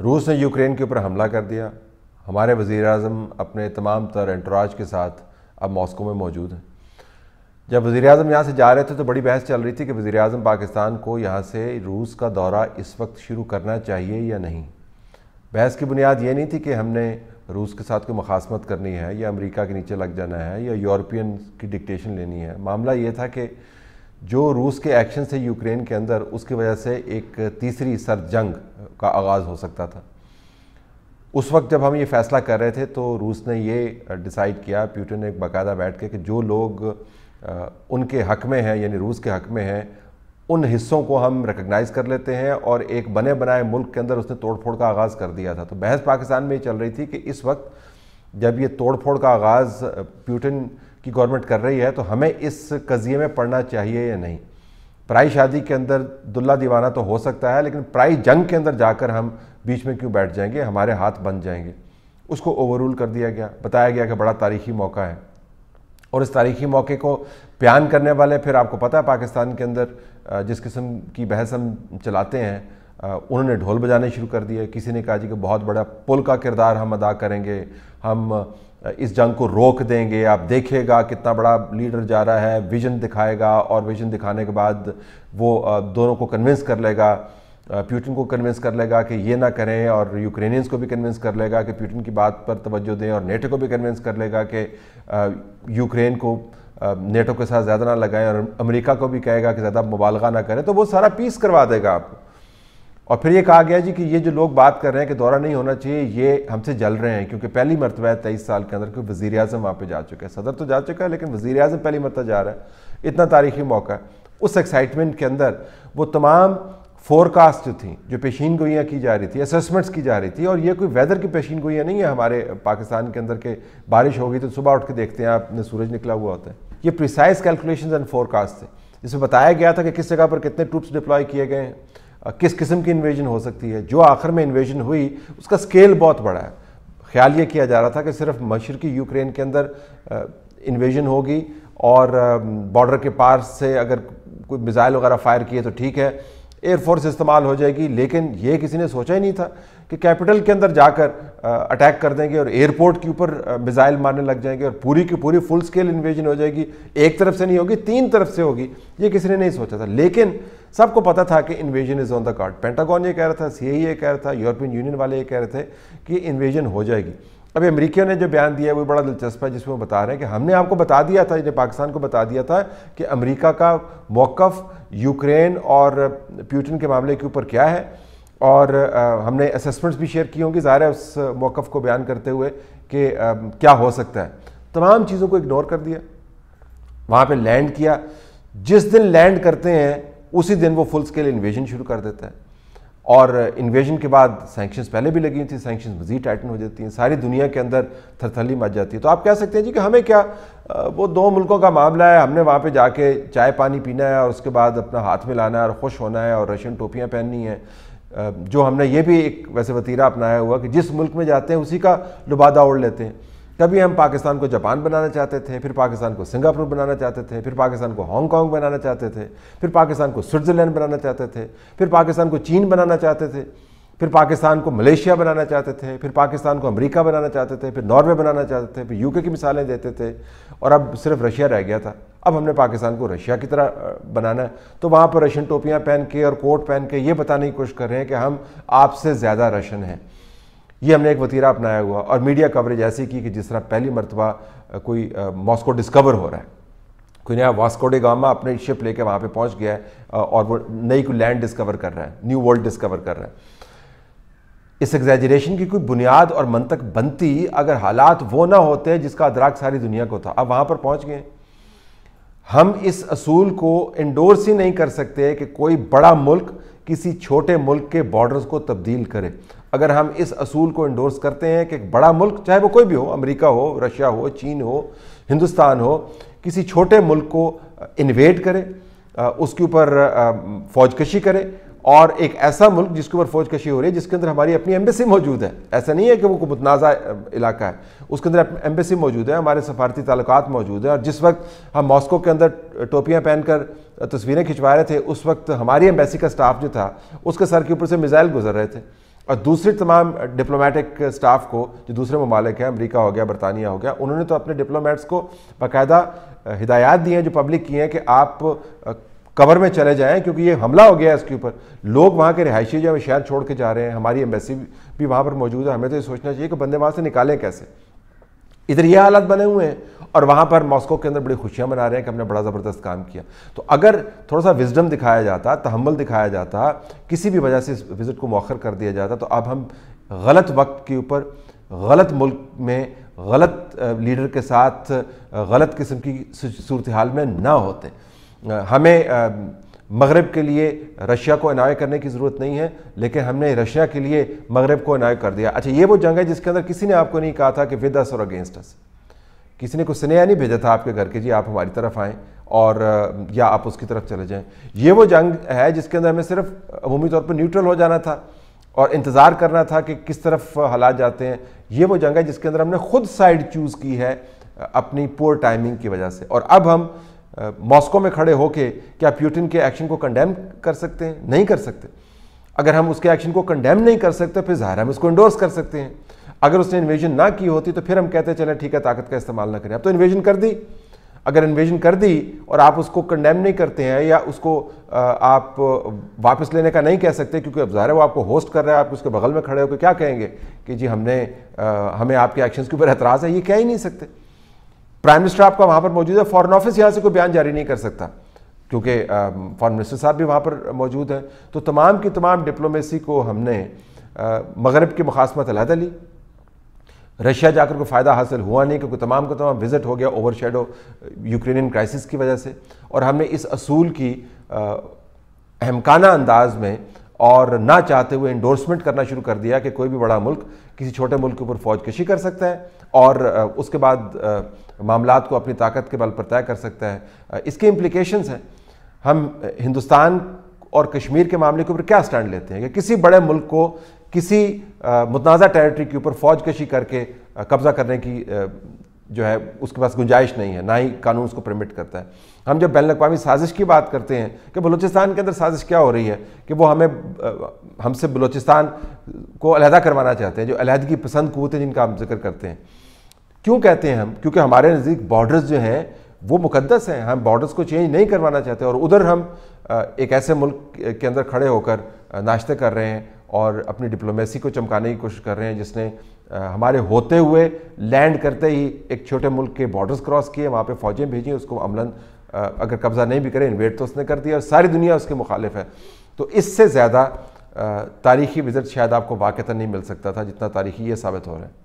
रूस ने यूक्रेन के ऊपर हमला कर दिया हमारे वज़ी अजम अपने तमाम तर एंटराज के साथ अब मॉस्को में मौजूद हैं जब वज़ी अजम यहाँ से जा रहे थे तो बड़ी बहस चल रही थी कि वज़ी अजम पाकिस्तान को यहाँ से रूस का दौरा इस वक्त शुरू करना चाहिए या नहीं बहस की बुनियाद ये नहीं थी कि हमने रूस के साथ कोई मुखासमत करनी है या अमेरिका के नीचे लग जाना है या यूरोपियन की डिक्टेशन लेनी है मामला ये था कि जो रूस के एक्शन से यूक्रेन के अंदर उसकी वजह से एक तीसरी सर जंग का आगाज़ हो सकता था उस वक्त जब हम ये फ़ैसला कर रहे थे तो रूस ने ये डिसाइड किया प्यूटिन ने एक बाकायदा बैठ के कि जो लोग उनके हक में हैं यानी रूस के हक में हैं उन हिस्सों को हम रिकगनाइज़ कर लेते हैं और एक बने बनाए मुल्क के अंदर उसने तोड़फोड़ का आगाज़ कर दिया था तो बहस पाकिस्तान में ये चल रही थी कि इस वक्त जब ये तोड़फोड़ का आगाज़ प्यूटिन की गवर्नमेंट कर रही है तो हमें इस कजिए में पढ़ना चाहिए या नहीं प्राई शादी के अंदर दुल्ला दीवाना तो हो सकता है लेकिन प्राई जंग के अंदर जाकर हम बीच में क्यों बैठ जाएंगे हमारे हाथ बन जाएंगे उसको रूल कर दिया गया बताया गया कि बड़ा तारीखी मौका है और इस तारीखी मौके को बयान करने वाले फिर आपको पता है पाकिस्तान के अंदर जिस किस्म की बहस हम चलाते हैं उन्होंने ढोल बजाने शुरू कर दिए किसी ने कहा जी कि बहुत बड़ा पुल का किरदार हम अदा करेंगे हम इस जंग को रोक देंगे आप देखेगा कितना बड़ा लीडर जा रहा है विजन दिखाएगा और विजन दिखाने के बाद वो दोनों को कन्विंस कर लेगा प्यूटिन को कन्विंस कर लेगा कि ये ना करें और यूक्रेनियंस को भी कन्विंस कर लेगा कि प्यूटिन की बात पर तवज्जो दें और नेटो को भी कन्विंस कर लेगा कि यूक्रेन को नेटो के साथ ज़्यादा ना लगाएं और अमेरिका को भी कहेगा कि ज़्यादा मुबालगा ना करें तो वो सारा पीस करवा देगा आपको और फिर ये कहा गया जी कि ये जो लोग बात कर रहे हैं कि दौरा नहीं होना चाहिए ये हमसे जल रहे हैं क्योंकि पहली मरतबा है तेईस साल के अंदर कि वज़ी अजम वहाँ पर जा चुका है सदर तो जा चुका है लेकिन वज़ी अजम पहली मरतबा जा रहा है इतना तारीखी मौका है उस एक्साइटमेंट के अंदर वो तमाम फोरकास्ट जो थी जो पेशीन गोइयाँ की जा रही थी असेसमेंट्स की जा रही थी और ये कोई वेदर की पेशीन गोइयाँ नहीं है हमारे पाकिस्तान के अंदर के बारिश होगी तो सुबह उठ के देखते हैं आपने सूरज निकला हुआ होता है ये प्रिसाइज कैलकुलेशन एंड फोरकास्ट थे जिसमें बताया गया था कि किस जगह पर कितने ट्रूप्स डिप्लॉय किए गए हैं किस किस्म की इन्वेजन हो सकती है जो आखिर में इन्वेजन हुई उसका स्केल बहुत बड़ा है ख्याल ये किया जा रहा था कि सिर्फ मशरकी यूक्रेन के अंदर इन्वेजन होगी और बॉर्डर के पार से अगर कोई मिज़ाइल वगैरह फायर किए तो ठीक है एयरफोर्स इस्तेमाल हो जाएगी लेकिन ये किसी ने सोचा ही नहीं था कि कैपिटल के अंदर जाकर अटैक कर देंगे और एयरपोर्ट के ऊपर मिज़ाइल मारने लग जाएंगे और पूरी की पूरी फुल स्केल इन्वेजन हो जाएगी एक तरफ से नहीं होगी तीन तरफ से होगी ये किसी ने नहीं सोचा था लेकिन सबको पता था कि invasion is on the card Pentagon ये कह रहा था सी ये कह रहा था यूरोपियन यूनियन वाले ये कह रहे थे कि इन्वेजन हो जाएगी अभी अमरीकियों ने जो बयान दिया है वो बड़ा दिलचस्प है जिसमें वो बता रहे हैं कि हमने आपको बता दिया था इन्हें पाकिस्तान को बता दिया था कि अमेरिका का मौक़ यूक्रेन और प्यूटन के मामले के ऊपर क्या है और हमने असेसमेंट्स भी शेयर की होंगी ज़ाहिर है उस मौकफ़ को बयान करते हुए कि क्या हो सकता है तमाम चीज़ों को इग्नोर कर दिया वहाँ पर लैंड किया जिस दिन लैंड करते हैं उसी दिन वो फुल स्केल इन्वेजन शुरू कर देता है और इन्वेजन के बाद सैंक्शंस पहले भी लगी हुई थी सैंक्शंस मज़ीद टाइटन हो जाती हैं सारी दुनिया के अंदर थरथली मच जाती है तो आप कह सकते हैं जी कि हमें क्या वो दो मुल्कों का मामला है हमने वहाँ पे जाके चाय पानी पीना है और उसके बाद अपना हाथ मिलाना है और खुश होना है और रशियन टोपियाँ पहननी हैं जो हमने ये भी एक वैसे वतीरा अपनाया हुआ कि जिस मुल्क में जाते हैं उसी का लुबादा ओढ़ लेते हैं कभी हम पाकिस्तान को जापान बनाना चाहते थे फिर पाकिस्तान को सिंगापुर बनाना चाहते थे फिर पाकिस्तान को हांगकॉन्ग बनाना चाहते थे फिर पाकिस्तान को स्विट्ज़रलैंड बनाना चाहते थे फिर पाकिस्तान को चीन बनाना चाहते थे फिर पाकिस्तान को मलेशिया बनाना चाहते थे फिर पाकिस्तान को अमेरिका बनाना चाहते थे फिर नॉर्वे बनाना चाहते थे फिर यूके की मिसालें देते थे और अब सिर्फ रशिया रह गया था अब हमने पाकिस्तान को रशिया की तरह बनाना है तो वहाँ पर रशियन टोपियाँ पहन के और कोट पहन के ये बताने की कोशिश कर रहे हैं कि हम आपसे ज़्यादा रशन हैं ये हमने एक वतीरा अपनाया हुआ और मीडिया कवरेज ऐसी की कि जिस तरह पहली मरतबा कोई मॉस्को डिस्कवर हो रहा है कोई नया वास्कोडे गामा अपने शिप लेके वहाँ पे पहुँच गया है और वो नई कोई लैंड डिस्कवर कर रहा है न्यू वर्ल्ड डिस्कवर कर रहा है इस एग्जेजरेशन की कोई बुनियाद और मंतक बनती अगर हालात वो ना होते जिसका अदराक सारी दुनिया को था अब वहाँ पर पहुँच गए हम इस असूल को इंडोर्स ही नहीं कर सकते कि कोई बड़ा मुल्क किसी छोटे मुल्क के बॉर्डर्स को तब्दील करे अगर हम इस असूल को इंडोर्स करते हैं कि बड़ा मुल्क चाहे वो कोई भी हो अमेरिका हो रशिया हो चीन हो हिंदुस्तान हो किसी छोटे मुल्क को इन्वेट करे उसके ऊपर फौजकशी करे और एक ऐसा मुल्क जिसके ऊपर फौजकशी हो रही है जिसके अंदर हमारी अपनी एम्बेसी मौजूद है ऐसा नहीं है कि वो मुतनाज़ा इलाका है उसके अंदर एम्बेसी मौजूद है हमारे सफारती ताल्लुकात मौजूद हैं और जिस वक्त हम मॉस्को के अंदर टोपियाँ पहनकर तस्वीरें खिंचवा रहे थे उस वक्त हमारी एम्बेसी का स्टाफ जो था उसके सर के ऊपर से मिज़ाइल गुजर रहे थे और दूसरे तमाम डिप्लोमेटिक स्टाफ को जो दूसरे ममालिक हैं अमेरिका हो गया बरतानिया हो गया उन्होंने तो अपने डिप्लोमेट्स को बाकायदा हिदायत दी हैं जो पब्लिक की हैं कि आप कवर में चले जाएं क्योंकि ये हमला हो गया है इसके ऊपर लोग वहाँ के रिहायशी जो है शहर छोड़ के जा रहे हैं हमारी एम्बेसी भी वहाँ पर मौजूद है हमें तो ये सोचना चाहिए कि बंदे वहाँ से निकालें कैसे इधर ये हालात बने हुए हैं और वहाँ पर मॉस्को के अंदर बड़ी खुशियाँ मना रहे हैं कि हमने बड़ा ज़बरदस्त काम किया तो अगर थोड़ा सा विजडम दिखाया जाता तहमल दिखाया जाता किसी भी वजह से इस विज़िट को मौखर कर दिया जाता तो अब हम गलत वक्त के ऊपर गलत मुल्क में गलत लीडर के साथ गलत किस्म की सूरत हाल में ना होते हमें मगरब के लिए रशिया को अनाय करने की ज़रूरत नहीं है लेकिन हमने रशिया के लिए मगरब को अनाय कर दिया अच्छा ये वो जंग है जिसके अंदर किसी ने आपको नहीं कहा था कि विद अस और अगेंस्ट अस किसी ने कुछ स्नेहा नहीं भेजा था आपके घर के जी आप हमारी तरफ आएँ और या आप उसकी तरफ चले जाएँ ये वो जंग है जिसके अंदर हमें सिर्फ अमूमी तौर पर न्यूट्रल हो जाना था और इंतज़ार करना था कि किस तरफ हालात जाते हैं ये वो जंग है जिसके अंदर हमने खुद साइड चूज़ की है अपनी पोअर टाइमिंग की वजह से और अब हम मॉस्को में खड़े होके क्या प्यूटिन के एक्शन को कंडेम कर सकते हैं नहीं कर सकते अगर हम उसके एक्शन को कंडेम नहीं कर सकते फिर ज़ाहिर हम उसको इंडोर्स कर सकते हैं अगर उसने इन्वेजन ना की होती तो फिर हम कहते चले ठीक है ताकत का इस्तेमाल ना करें अब तो इन्वेजन कर दी अगर इन्वेजन कर दी और आप उसको कंडेम नहीं करते हैं या उसको आप वापस लेने का नहीं कह सकते क्योंकि अब ज़ाहिर है वो आपको होस्ट कर रहा है आप उसके बगल में खड़े होकर क्या कहेंगे कि जी हमने हमें आपके एक्शंस के ऊपर एतराज़ है ये कह ही नहीं सकते प्राइम मिनिस्टर आपका वहाँ पर मौजूद है फॉरन ऑफिस यहाँ से कोई बयान जारी नहीं कर सकता क्योंकि फॉरन मिनिस्टर साहब भी वहाँ पर मौजूद हैं तो तमाम की तमाम डिप्लोमेसी को हमने मगरब की मुखासमत अलहदा ली रशिया जाकर कोई फ़ायदा हासिल हुआ नहीं क्योंकि तमाम का तमाम विजिट हो गया ओवर शेडो यूक्रेनियन क्राइसिस की वजह से और हमने इस असूल की अहमकाना अंदाज में और ना चाहते हुए इंडोर्समेंट करना शुरू कर दिया कि कोई भी बड़ा मुल्क किसी छोटे मुल्क के ऊपर फौज कशी कर सकता है और उसके बाद मामला को अपनी ताकत के बल पर तय कर सकता है इसके इम्प्लिकेशंस हैं हम हिंदुस्तान और कश्मीर के मामले के ऊपर क्या स्टैंड लेते हैं कि किसी बड़े मुल्क को किसी मुतनाज़ा टेरिटरी के ऊपर फौज कशी करके कब्ज़ा करने की जो है उसके पास गुंजाइश नहीं है ना ही कानून उसको परमिट करता है हम जब बैन अवी साजिश की बात करते हैं कि बलूचिस्तान के अंदर साजिश क्या हो रही है कि वो हमें हमसे बलूचिस्तान को अलहदा करवाना चाहते हैं जो अलहदगी पसंद कूत हैं जिनका हम जिक्र करते हैं क्यों कहते हैं हम क्योंकि हमारे नज़दीक बॉर्डर्स जो हैं वो मुकदस हैं हम बॉर्डर्स को चेंज नहीं करवाना चाहते और उधर हम एक ऐसे मुल्क के अंदर खड़े होकर नाश्ते कर रहे हैं और अपनी डिप्लोमेसी को चमकाने की कोशिश कर रहे हैं जिसने हमारे होते हुए लैंड करते ही एक छोटे मुल्क के बॉर्डर्स क्रॉस किए वहाँ पे फौजें भेजी उसको अमलन अगर कब्ज़ा नहीं भी करें इन्वेट तो उसने कर दिया और सारी दुनिया उसके मुखालिफ है तो इससे ज़्यादा तारीखी विजट शायद आपको वाक़ता नहीं मिल सकता था जितना तारीखी ये साबित हो रहा है